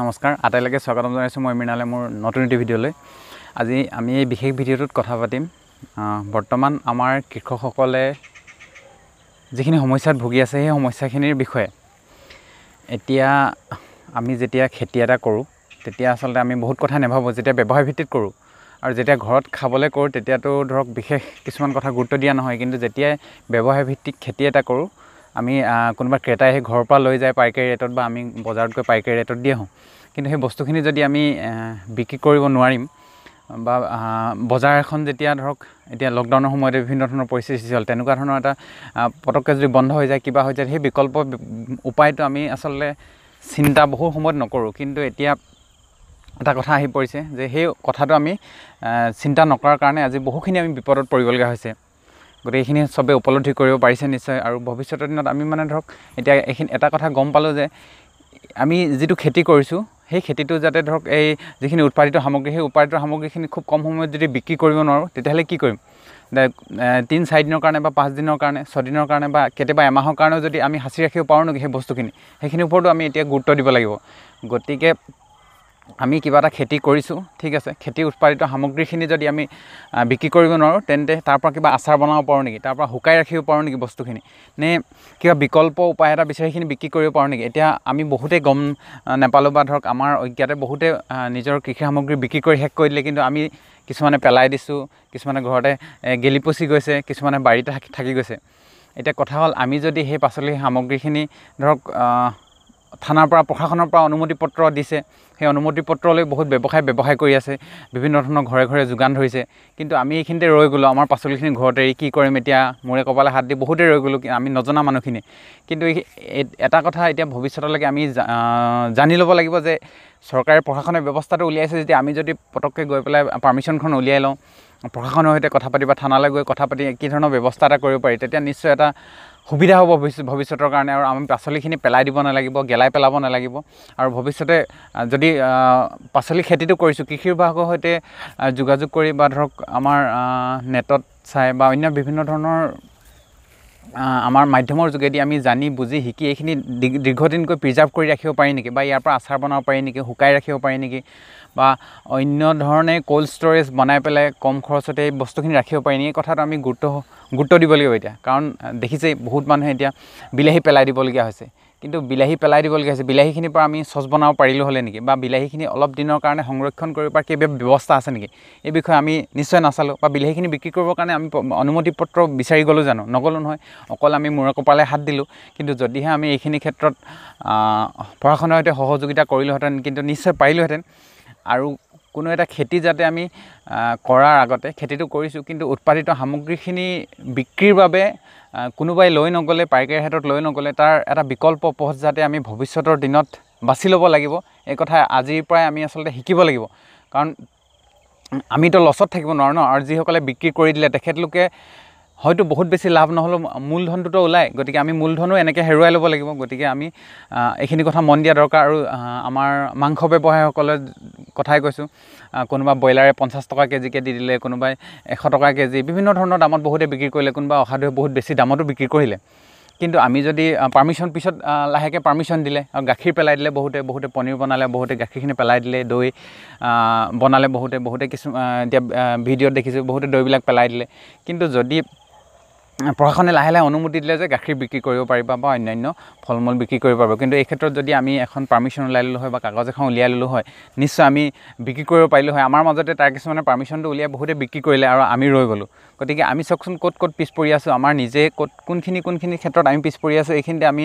নমস্কাৰ আটাইলৈকে স্বাগতম জনাইছোঁ মই মৃণালে মোৰ নতুন এটি ভিডিঅ'লৈ আজি আমি এই বিশেষ ভিডিঅ'টোত কথা পাতিম বৰ্তমান আমাৰ কৃষকসকলে যিখিনি সমস্যাত ভুগি আছে সেই সমস্যাখিনিৰ বিষয়ে এতিয়া আমি যেতিয়া খেতি এটা কৰোঁ তেতিয়া আচলতে আমি বহুত কথা নেভাবোঁ যেতিয়া ব্যৱসায় ভিত্তিত কৰোঁ আৰু যেতিয়া ঘৰত খাবলৈ কৰোঁ তেতিয়াতো ধৰক বিশেষ কিছুমান কথা গুৰুত্ব দিয়া নহয় কিন্তু যেতিয়াই ব্যৱসায় ভিত্তিক খেতি এটা কৰোঁ আমি কোনোবা ক্ৰেতাই সেই ঘৰৰ পৰা লৈ যায় পাইকাৰী ৰেটত বা আমি বজাৰত গৈ পাইকাৰী ৰেটত দি আহোঁ কিন্তু সেই বস্তুখিনি যদি আমি বিক্ৰী কৰিব নোৱাৰিম বা বজাৰ এখন যেতিয়া ধৰক এতিয়া লকডাউনৰ সময়তে বিভিন্ন ধৰণৰ পৰিস্থিতি সৃষ্টি হ'ল তেনেকুৱা ধৰণৰ এটা পটককৈ যদি বন্ধ হৈ যায় কিবা হৈ যায় সেই বিকল্প উপায়টো আমি আচলতে চিন্তা বহু সময়ত নকৰোঁ কিন্তু এতিয়া এটা কথা আহি পৰিছে যে সেই কথাটো আমি চিন্তা নকৰাৰ কাৰণে আজি বহুখিনি আমি বিপদত পৰিবলগীয়া হৈছে গতিকে এইখিনি চবেই উপলব্ধি কৰিব পাৰিছে নিশ্চয় আৰু ভৱিষ্যতৰ দিনত আমি মানে ধৰক এতিয়া এইখিনি এটা কথা গম পালোঁ যে আমি যিটো খেতি কৰিছোঁ সেই খেতিটো যাতে ধৰক এই যিখিনি উৎপাদিত সামগ্ৰী সেই উৎপাদিত সামগ্ৰীখিনি খুব কম সময়ত যদি বিক্ৰী কৰিব নোৱাৰোঁ তেতিয়াহ'লে কি কৰিম তিনি চাৰিদিনৰ কাৰণে বা পাঁচদিনৰ কাৰণে ছদিনৰ কাৰণে বা কেতিয়াবা এমাহৰ কাৰণেও যদি আমি সাঁচি ৰাখিব পাৰোঁ নেকি সেই বস্তুখিনি সেইখিনিৰ ওপৰতো আমি এতিয়া গুৰুত্ব দিব লাগিব গতিকে আমি কিবা এটা খেতি কৰিছোঁ ঠিক আছে খেতি উৎপাদিত সামগ্ৰীখিনি যদি আমি বিক্ৰী কৰিব নোৱাৰোঁ তেন্তে তাৰপৰা কিবা আচাৰ বনাব পাৰোঁ নেকি তাৰপৰা শুকাই ৰাখিব পাৰোঁ নেকি বস্তুখিনি নে কিবা বিকল্প উপায় এটা বিচাৰি সেইখিনি বিক্ৰী কৰিব পাৰোঁ নেকি এতিয়া আমি বহুতে গম নেপালোঁ বা ধৰক আমাৰ অজ্ঞাতে বহুতে নিজৰ কৃষি সামগ্ৰী বিক্ৰী কৰি শেষ কৰি দিলে কিন্তু আমি কিছুমানে পেলাই দিছোঁ কিছুমানে ঘৰতে গেলি পচি গৈছে কিছুমানে বাৰীতে থাকি থাকি গৈছে এতিয়া কথা হ'ল আমি যদি সেই পাচলি সামগ্ৰীখিনি ধৰক থানাৰ পৰা প্ৰশাসনৰ পৰা অনুমতি পত্ৰ দিছে সেই অনুমতি পত্ৰ লৈ বহুত ব্যৱসায় ব্যৱসায় কৰি আছে বিভিন্ন ধৰণৰ ঘৰে ঘৰে যোগান ধৰিছে কিন্তু আমি এইখিনিতে ৰৈ গ'লোঁ আমাৰ পাচলিখিনি ঘৰতে এৰি কি কৰিম এতিয়া মোৰে কপালে হাত দি বহুতেই ৰৈ গ'লোঁ আমি নজনা মানুহখিনি কিন্তু এটা কথা এতিয়া ভৱিষ্যতলৈকে আমি জানি ল'ব লাগিব যে চৰকাৰে প্ৰশাসনে ব্যৱস্থাটো উলিয়াইছে যেতিয়া আমি যদি পটককৈ গৈ পেলাই পাৰ্মিশ্যনখন উলিয়াই লওঁ প্ৰশাসনৰ সৈতে কথা পাতি বা থানালৈ গৈ কথা পাতি কি ধৰণৰ ব্যৱস্থা এটা কৰিব পাৰি তেতিয়া নিশ্চয় এটা সুবিধা হ'ব ভৱিষ্যতৰ কাৰণে আৰু আমি পাচলিখিনি পেলাই দিব নালাগিব গেলাই পেলাব নালাগিব আৰু ভৱিষ্যতে যদি পাচলি খেতিটো কৰিছোঁ কৃষি বিভাগৰ সৈতে যোগাযোগ কৰি বা ধৰক আমাৰ নেটত চাই বা অন্য বিভিন্ন ধৰণৰ আমাৰ মাধ্যমৰ যোগেদি আমি জানি বুজি শিকি এইখিনি দীৰ্ঘদিনকৈ প্ৰিজাৰ্ভ কৰি ৰাখিব পাৰি নেকি বা ইয়াৰ পৰা আচাৰ বনাব পাৰি নেকি শুকাই ৰাখিব পাৰি নেকি বা অন্য ধৰণে ক'ল্ড ষ্ট'ৰেজ বনাই পেলাই কম খৰচতে এই বস্তুখিনি ৰাখিব পাৰি নেকি এই কথাটো আমি গুৰুত্ব গুৰুত্ব দিব লাগিব এতিয়া কাৰণ দেখিছেই বহুত মানুহে এতিয়া বিলাহী পেলাই দিবলগীয়া হৈছে কিন্তু বিলাহী পেলাই দিবলগীয়া হৈছে বিলাহীখিনিৰ পৰা আমি চচ বনাব পাৰিলোঁ হ'লে নেকি বা বিলাহীখিনি অলপ দিনৰ কাৰণে সংৰক্ষণ কৰিব পৰা কিবা ব্যৱস্থা আছে নেকি এই বিষয়ে আমি নিশ্চয় নাচালোঁ বা বিলাহীখিনি বিক্ৰী কৰিবৰ কাৰণে আমি অনুমতি পত্ৰ বিচাৰি গ'লোঁ জানো নগ'লোঁ নহয় অকল আমি মূৰৰ কপালে হাত দিলোঁ কিন্তু যদিহে আমি এইখিনি ক্ষেত্ৰত পঢ়া শুনাৰ সৈতে সহযোগিতা কৰিলোঁহেঁতেন কিন্তু নিশ্চয় পাৰিলোঁহেঁতেন আৰু কোনো এটা খেতি যাতে আমি কৰাৰ আগতে খেতিটো কৰিছোঁ কিন্তু উৎপাদিত সামগ্ৰীখিনি বিক্ৰীৰ বাবে কোনোবাই লৈ নগ'লে পাইকাৰী হাতত লৈ নগ'লে তাৰ এটা বিকল্প পথ যাতে আমি ভৱিষ্যতৰ দিনত বাছি ল'ব লাগিব এই কথা আজিৰ পৰাই আমি আচলতে শিকিব লাগিব কাৰণ আমিতো লছত থাকিব নোৱাৰোঁ ন আৰু যিসকলে বিক্ৰী কৰি দিলে তেখেতলোকে হয়তো বহুত বেছি লাভ নহ'লেও মূলধনটোতো ওলায় গতিকে আমি মূলধনো এনেকৈ হেৰুৱাই ল'ব লাগিব গতিকে আমি এইখিনি কথা মন দিয়া দৰকাৰ আৰু আমাৰ মাংস ব্যৱসায়ীসকলে কথাই কৈছোঁ কোনোবা ব্ৰইলাৰে পঞ্চাছ টকা কেজিকৈ দি দিলে কোনোবাই এশ টকা কেজি বিভিন্ন ধৰণৰ দামত বহুতে বিক্ৰী কৰিলে কোনোবা অসাধুৱে বহুত বেছি দামতো বিক্ৰী কৰিলে কিন্তু আমি যদি পাৰ্মিশ্যন পিছত লাহেকৈ পাৰ্মিশ্যন দিলে আৰু গাখীৰ পেলাই দিলে বহুতে বহুতে পনীৰ বনালে বহুতে গাখীৰখিনি পেলাই দিলে দৈ বনালে বহুতে বহুতে কিছু এতিয়া ভিডিঅ'ত দেখিছোঁ বহুতে দৈবিলাক পেলাই দিলে কিন্তু যদি প্ৰশাসনে লাহে লাহে অনুমতি দিলে যে গাখীৰ বিক্ৰী কৰিব পাৰিবা বা অন্যান্য ফল মূল বিক্ৰী কৰিব পাৰিব কিন্তু এই ক্ষেত্ৰত যদি আমি এখন পাৰ্মিশ্যন ওলাই ল'লোঁ হয় বা কাগজ এখন উলিয়াই ল'লোঁ হয় নিশ্চয় আমি বিক্ৰী কৰিব পাৰিলোঁ হয় আমাৰ মাজতে তাৰ কিছুমানে পাৰ্মিশ্যনটো উলিয়াই বহুতে বিক্ৰী কৰিলে আৰু আমি ৰৈ গ'লোঁ গতিকে আমি চাওকচোন ক'ত ক'ত পিছ পৰি আছোঁ আমাৰ নিজে ক'ত কোনখিনি কোনখিনি ক্ষেত্ৰত আমি পিছ পৰি আছোঁ এইখিনিতে আমি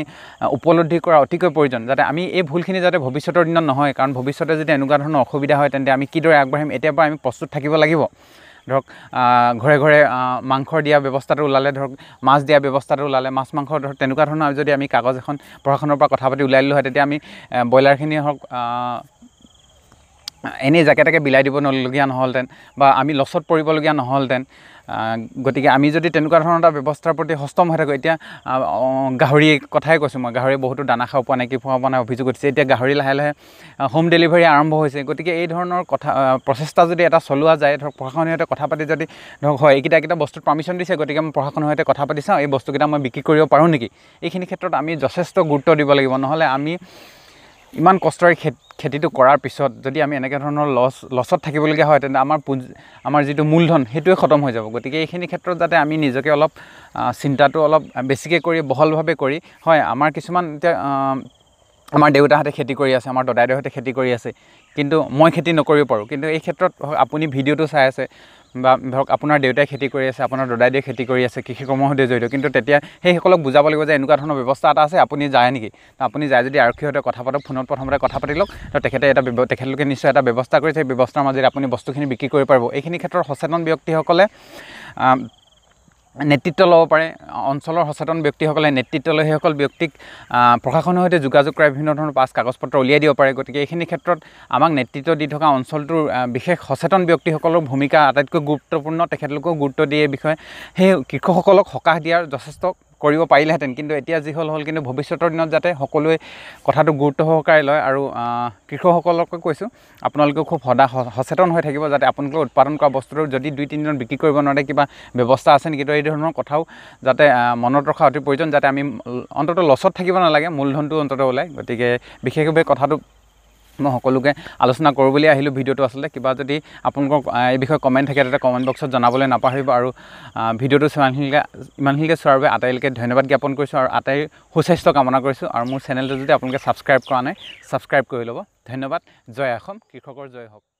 উপলব্ধি কৰা অতিকৈ প্ৰয়োজন যাতে আমি এই ভুলখিনি যাতে ভৱিষ্যতৰ দিনত নহয় কাৰণ ভৱিষ্যতে যদি এনেকুৱা ধৰণৰ অসুবিধা হয় তেন্তে আমি কিদৰে আগবাঢ়িম এতিয়াৰ পৰা আমি প্ৰস্তুত থাকিব লাগিব ধৰক ঘৰে ঘৰে মাংস দিয়া ব্যৱস্থাটো ওলালে ধৰক মাছ দিয়া ব্যৱস্থাটো ওলালে মাছ মাংস ধৰক তেনেকুৱা ধৰণৰ যদি আমি কাগজ এখন প্ৰশাসনৰ পৰা কথা পাতি ওলাই ল'লোঁ হয় তেতিয়া আমি ব্ৰইলাৰখিনি হওক এনেই জাকে তাকে বিলাই দিব নল'লগীয়া নহ'লহেঁতেন বা আমি লছত পৰিবলগীয়া নহ'লহেঁতেন গতিকে আমি যদি তেনেকুৱা ধৰণৰ এটা ব্যৱস্থাৰ প্ৰতি সষ্টম হৈ থাকোঁ এতিয়া গাহৰি কথাই কৈছোঁ মই গাহৰি বহুতো দানা খাব পোৱা নাই কি খুৱাব পৰা নাই অভিযোগ উঠিছে এতিয়া গাহৰি লাহে লাহে হোম ডেলিভাৰী আৰম্ভ হৈছে গতিকে এই ধৰণৰ কথা প্ৰচেষ্টা যদি এটা চলোৱা যায় ধৰক প্ৰশাসনৰ সৈতে কথা পাতি যদি ধৰক হয় এইকেইটাকেইটা বস্তুত পাৰ্মিশ্যন দিছে গতিকে মই প্ৰশাসনৰ সৈতে কথা পাতি চাওঁ এই বস্তুকেইটা মই বিক্ৰী কৰিব পাৰোঁ নেকি এইখিনি ক্ষেত্ৰত আমি যথেষ্ট গুৰুত্ব দিব লাগিব নহ'লে আমি ইমান কষ্টৰে খেতি খেতিটো কৰাৰ পিছত যদি আমি এনেকৈ ধৰণৰ লছ লছত থাকিবলগীয়া হয় তেন্তে আমাৰ পুঁজি আমাৰ যিটো মূলধন সেইটোৱে খতম হৈ যাব গতিকে এইখিনি ক্ষেত্ৰত যাতে আমি নিজকে অলপ চিন্তাটো অলপ বেছিকৈ কৰি বহলভাৱে কৰি হয় আমাৰ কিছুমান এতিয়া আমাৰ দেউতাহঁতে খেতি কৰি আছে আমাৰ দদাইদেউহঁতে খেতি কৰি আছে কিন্তু মই খেতি নকৰিব পাৰোঁ কিন্তু এই ক্ষেত্ৰত আপুনি ভিডিঅ'টো চাই আছে বা ধৰক আপোনাৰ দেউতাই খেতি কৰি আছে আপোনাৰ দদাইদেউ খেতি কৰি আছে কৃষি কৰ্মৰ সৈতে জড়িত কিন্তু তেতিয়া সেইসকলক বুজাব লাগিব যে এনেকুৱা ধৰণৰ ব্যৱস্থা এটা আছে আপুনি যায় নেকি তো আপুনি যায় যদি আৰক্ষীৰ সৈতে কথা পাতক ফোনত প্ৰথমতে কথা পাতি লওক তো তেখেতে এটা তেখেতলোকে নিশ্চয় এটা ব্যৱস্থা কৰিছে সেই ব্যৱস্থাৰ মাজেৰে আপুনি বস্তুখিনি বিক্ৰী কৰিব পাৰিব এইখিনি ক্ষেত্ৰত সচেতন ব্যক্তিসকলে নেতৃত্ব ল'ব পাৰে অঞ্চলৰ সচেতন ব্যক্তিসকলে নেতৃত্ব লৈ সেইসকল ব্যক্তিক প্ৰশাসনৰ সৈতে যোগাযোগ কৰাই বিভিন্ন ধৰণৰ পাছ কাগজ পত্ৰ উলিয়াই দিব পাৰে গতিকে এইখিনি ক্ষেত্ৰত আমাক নেতৃত্ব দি থকা অঞ্চলটোৰ বিশেষ সচেতন ব্যক্তিসকলৰ ভূমিকা আটাইতকৈ গুৰুত্বপূৰ্ণ তেখেতলোকেও গুৰুত্ব দিয়ে বিষয়ে সেই কৃষকসকলক সকাহ দিয়াৰ যথেষ্ট কৰিব পাৰিলেহেঁতেন কিন্তু এতিয়া যি হ'ল হ'ল কিন্তু ভৱিষ্যতৰ দিনত যাতে সকলোৱে কথাটো গুৰুত্ব সহকাৰে লয় আৰু কৃষকসকলকে কৈছোঁ আপোনালোকেও খুব সদা সচেতন হৈ থাকিব যাতে আপোনালোকে উৎপাদন কৰা বস্তুটো যদি দুই তিনিদিনত বিক্ৰী কৰিব নোৱাৰে কিবা ব্যৱস্থা আছে নেকি তো এই ধৰণৰ কথাও যাতে মনত ৰখা অতি প্ৰয়োজন যাতে আমি অন্ততঃ লছত থাকিব নালাগে মূলধনটো অন্ততঃ ওলায় গতিকে বিশেষভাৱে কথাটো মই সকলোকে আলোচনা কৰোঁ বুলি আহিলোঁ ভিডিঅ'টো আচলতে কিবা যদি আপোনালোকক এই বিষয়ে কমেণ্ট থাকে তেতিয়া কমেণ্ট বক্সত জনাবলৈ নাপাহৰিব আৰু ভিডিঅ'টো সিমানখিনিকে ইমানখিনিকে চোৱাৰ বাবে আটাইলৈকে ধন্যবাদ জ্ঞাপন কৰিছোঁ আৰু আটাই সুস্বাস্থ্য কামনা কৰিছোঁ আৰু মোৰ চেনেলটো যদি আপোনালোকে ছাবস্ক্ৰাইব কৰা নাই ছাবস্ক্ৰাইব কৰি ল'ব ধন্যবাদ জয় অসম কৃষকৰ জয় হওক